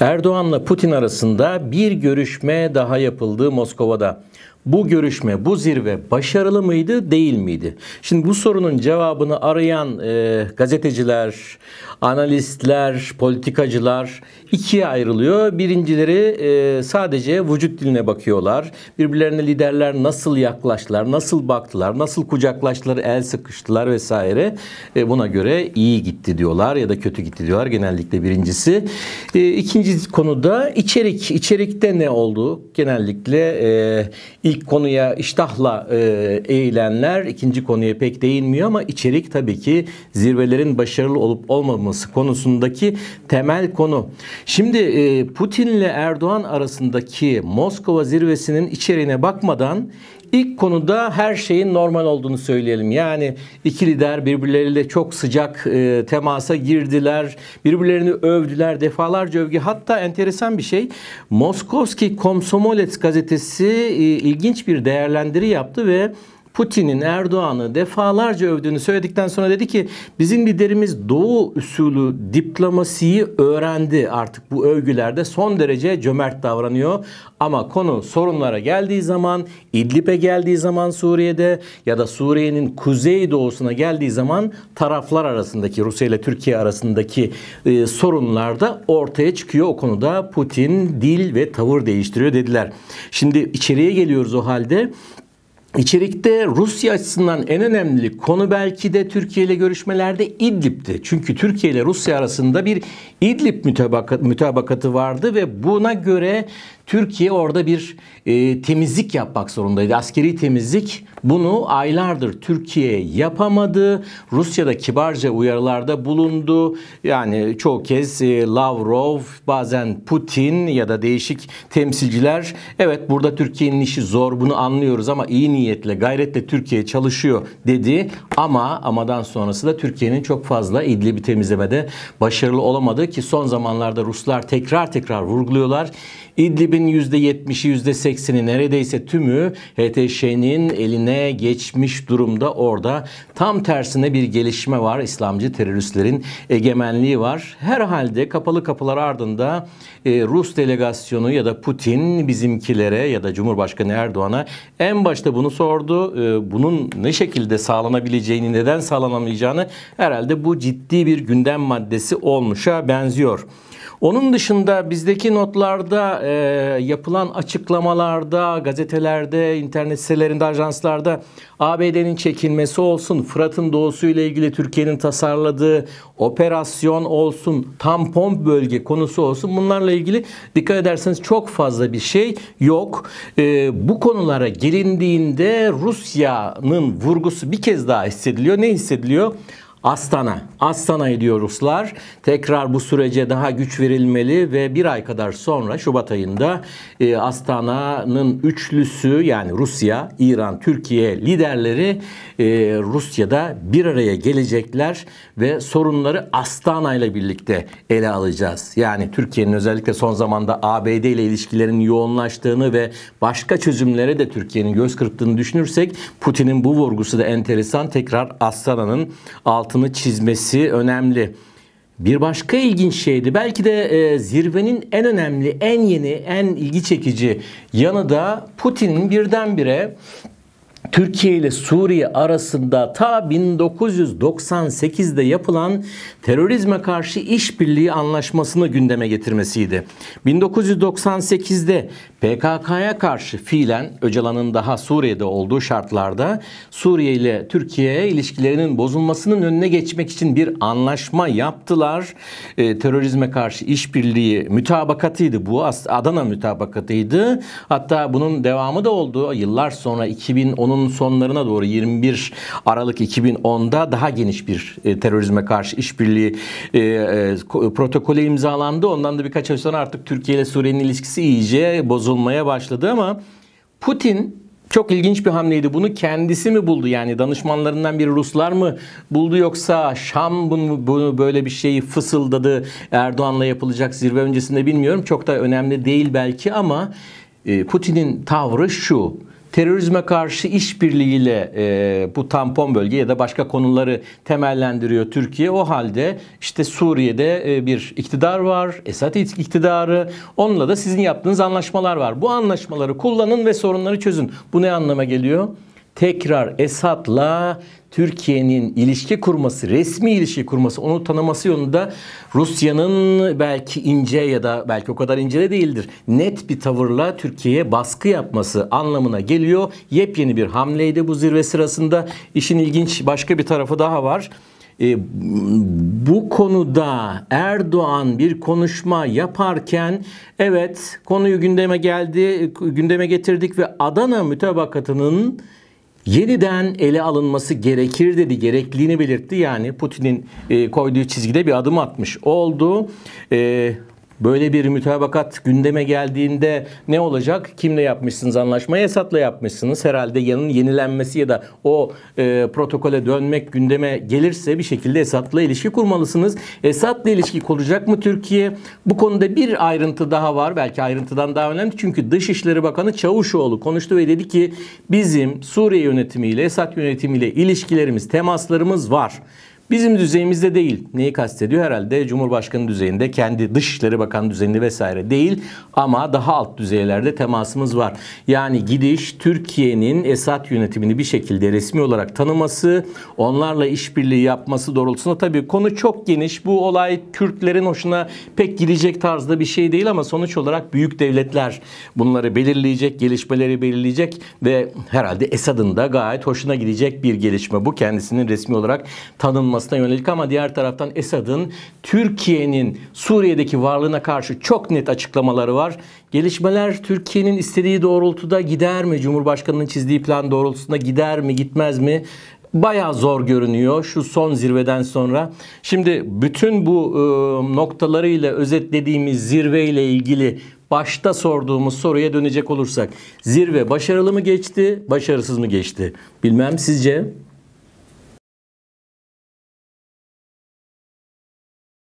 Erdoğan'la Putin arasında bir görüşme daha yapıldı Moskova'da bu görüşme, bu zirve başarılı mıydı, değil miydi? Şimdi bu sorunun cevabını arayan e, gazeteciler, analistler, politikacılar ikiye ayrılıyor. Birincileri e, sadece vücut diline bakıyorlar. Birbirlerine liderler nasıl yaklaştılar, nasıl baktılar, nasıl kucaklaştılar, el sıkıştılar vesaire. E, buna göre iyi gitti diyorlar ya da kötü gitti diyorlar genellikle birincisi. E, ikinci konuda içerik. İçerikte ne oldu? Genellikle e, İlk konuya iştahla e, eğilenler ikinci konuya pek değinmiyor ama içerik tabii ki zirvelerin başarılı olup olmaması konusundaki temel konu. Şimdi e, Putin ile Erdoğan arasındaki Moskova zirvesinin içeriğine bakmadan İlk konuda her şeyin normal olduğunu söyleyelim. Yani iki lider birbirleriyle çok sıcak e, temasa girdiler. Birbirlerini övdüler. Defalarca övgü. Hatta enteresan bir şey. Moskovski Komsomolets gazetesi e, ilginç bir değerlendiri yaptı ve Putin'in Erdoğan'ı defalarca övdüğünü söyledikten sonra dedi ki bizim liderimiz Doğu usulü diplomasiyi öğrendi. Artık bu övgülerde son derece cömert davranıyor. Ama konu sorunlara geldiği zaman, İdlib'e geldiği zaman Suriye'de ya da Suriye'nin kuzey doğusuna geldiği zaman taraflar arasındaki Rusya ile Türkiye arasındaki e, sorunlar da ortaya çıkıyor. O konuda Putin dil ve tavır değiştiriyor dediler. Şimdi içeriye geliyoruz o halde. İçerikte Rusya açısından en önemli konu belki de Türkiye ile görüşmelerde İdlib'ti. Çünkü Türkiye ile Rusya arasında bir İdlib mütabakatı vardı ve buna göre Türkiye orada bir e, temizlik yapmak zorundaydı. Askeri temizlik bunu aylardır Türkiye yapamadı. Rusya'da kibarca uyarılarda bulundu. Yani çoğu kez e, Lavrov, bazen Putin ya da değişik temsilciler evet burada Türkiye'nin işi zor bunu anlıyoruz ama iyi niyetle, gayretle Türkiye çalışıyor dedi. Ama amadan sonrası da Türkiye'nin çok fazla İdlib'i temizlemede başarılı olamadığı ki son zamanlarda Ruslar tekrar tekrar vurguluyorlar. İdlib'in Bunların %70'i %80'i neredeyse tümü HTŞ'nin eline geçmiş durumda orada. Tam tersine bir gelişme var. İslamcı teröristlerin egemenliği var. Herhalde kapalı kapılar ardında e, Rus delegasyonu ya da Putin bizimkilere ya da Cumhurbaşkanı Erdoğan'a en başta bunu sordu. E, bunun ne şekilde sağlanabileceğini, neden sağlanamayacağını herhalde bu ciddi bir gündem maddesi olmuşa benziyor. Onun dışında bizdeki notlarda e, ee, yapılan açıklamalarda, gazetelerde, internet sitelerinde, ajanslarda ABD'nin çekilmesi olsun, Fırat'ın doğusu ile ilgili Türkiye'nin tasarladığı operasyon olsun, tampon bölge konusu olsun bunlarla ilgili dikkat ederseniz çok fazla bir şey yok. E, bu konulara gelindiğinde Rusya'nın vurgusu bir kez daha hissediliyor. Ne hissediliyor? Astana. Astana'yı diyor Ruslar. Tekrar bu sürece daha güç verilmeli ve bir ay kadar sonra Şubat ayında e, Astana'nın üçlüsü yani Rusya, İran, Türkiye liderleri e, Rusya'da bir araya gelecekler ve sorunları Astana ile birlikte ele alacağız. Yani Türkiye'nin özellikle son zamanda ABD ile ilişkilerin yoğunlaştığını ve başka çözümlere de Türkiye'nin göz kırptığını düşünürsek Putin'in bu vurgusu da enteresan. Tekrar Astana'nın altı altını çizmesi önemli. Bir başka ilginç şeydi belki de e, zirvenin en önemli, en yeni, en ilgi çekici yanı da Putin'in birdenbire Türkiye ile Suriye arasında ta 1998'de yapılan terörizme karşı işbirliği anlaşmasını gündeme getirmesiydi. 1998'de PKK'ya karşı fiilen Öcalan'ın daha Suriye'de olduğu şartlarda Suriye ile Türkiye ilişkilerinin bozulmasının önüne geçmek için bir anlaşma yaptılar. E, terörizme karşı işbirliği mütabakatıydı bu. Adana mütabakatıydı. Hatta bunun devamı da oldu. Yıllar sonra 2010'un sonlarına doğru 21 Aralık 2010'da daha geniş bir e, terörizme karşı işbirliği e, e, protokolü imzalandı. Ondan da birkaç ay sonra artık Türkiye ile Suriye'nin ilişkisi iyice bozuldu bozulmaya başladı ama Putin çok ilginç bir hamleydi. Bunu kendisi mi buldu? Yani danışmanlarından biri Ruslar mı buldu yoksa Şam bunu, bunu böyle bir şeyi fısıldadı Erdoğan'la yapılacak zirve öncesinde bilmiyorum. Çok da önemli değil belki ama e, Putin'in tavrı şu. Terörizme karşı işbirliğiyle e, bu tampon bölge ya da başka konuları temellendiriyor Türkiye. O halde işte Suriye'de e, bir iktidar var, Esad iktidarı. Onunla da sizin yaptığınız anlaşmalar var. Bu anlaşmaları kullanın ve sorunları çözün. Bu ne anlama geliyor? tekrar Esad'la Türkiye'nin ilişki kurması, resmi ilişki kurması, onu tanıması yolunda Rusya'nın belki ince ya da belki o kadar ince de değildir. Net bir tavırla Türkiye'ye baskı yapması anlamına geliyor. Yepyeni bir hamleydi bu zirve sırasında. İşin ilginç başka bir tarafı daha var. E, bu konuda Erdoğan bir konuşma yaparken evet konuyu gündeme geldi, gündeme getirdik ve Adana mütabakatının yeniden ele alınması gerekir dedi, gerekliliğini belirtti. Yani Putin'in e, koyduğu çizgide bir adım atmış oldu. E, Böyle bir mütabakat gündeme geldiğinde ne olacak? Kimle yapmışsınız anlaşmayı? Esad'la yapmışsınız. Herhalde yanın yenilenmesi ya da o e, protokole dönmek gündeme gelirse bir şekilde Esad'la ilişki kurmalısınız. Esad'la ilişki kuracak mı Türkiye? Bu konuda bir ayrıntı daha var. Belki ayrıntıdan daha önemli. Çünkü Dışişleri Bakanı Çavuşoğlu konuştu ve dedi ki bizim Suriye yönetimiyle, Esad yönetimiyle ilişkilerimiz, temaslarımız var. Bizim düzeyimizde değil. Neyi kastediyor? Herhalde Cumhurbaşkanı düzeyinde, kendi Dışişleri Bakanı düzeyinde vesaire değil ama daha alt düzeylerde temasımız var. Yani gidiş Türkiye'nin Esad yönetimini bir şekilde resmi olarak tanıması, onlarla işbirliği yapması doğrultusunda tabii konu çok geniş. Bu olay Kürtlerin hoşuna pek gidecek tarzda bir şey değil ama sonuç olarak büyük devletler bunları belirleyecek, gelişmeleri belirleyecek ve herhalde Esad'ın da gayet hoşuna gidecek bir gelişme bu. Kendisinin resmi olarak tanınması olmasına yönelik ama diğer taraftan Esad'ın Türkiye'nin Suriye'deki varlığına karşı çok net açıklamaları var. Gelişmeler Türkiye'nin istediği doğrultuda gider mi? Cumhurbaşkanının çizdiği plan doğrultusunda gider mi, gitmez mi? Baya zor görünüyor şu son zirveden sonra. Şimdi bütün bu e, noktalarıyla özetlediğimiz zirveyle ilgili başta sorduğumuz soruya dönecek olursak zirve başarılı mı geçti, başarısız mı geçti? Bilmem sizce?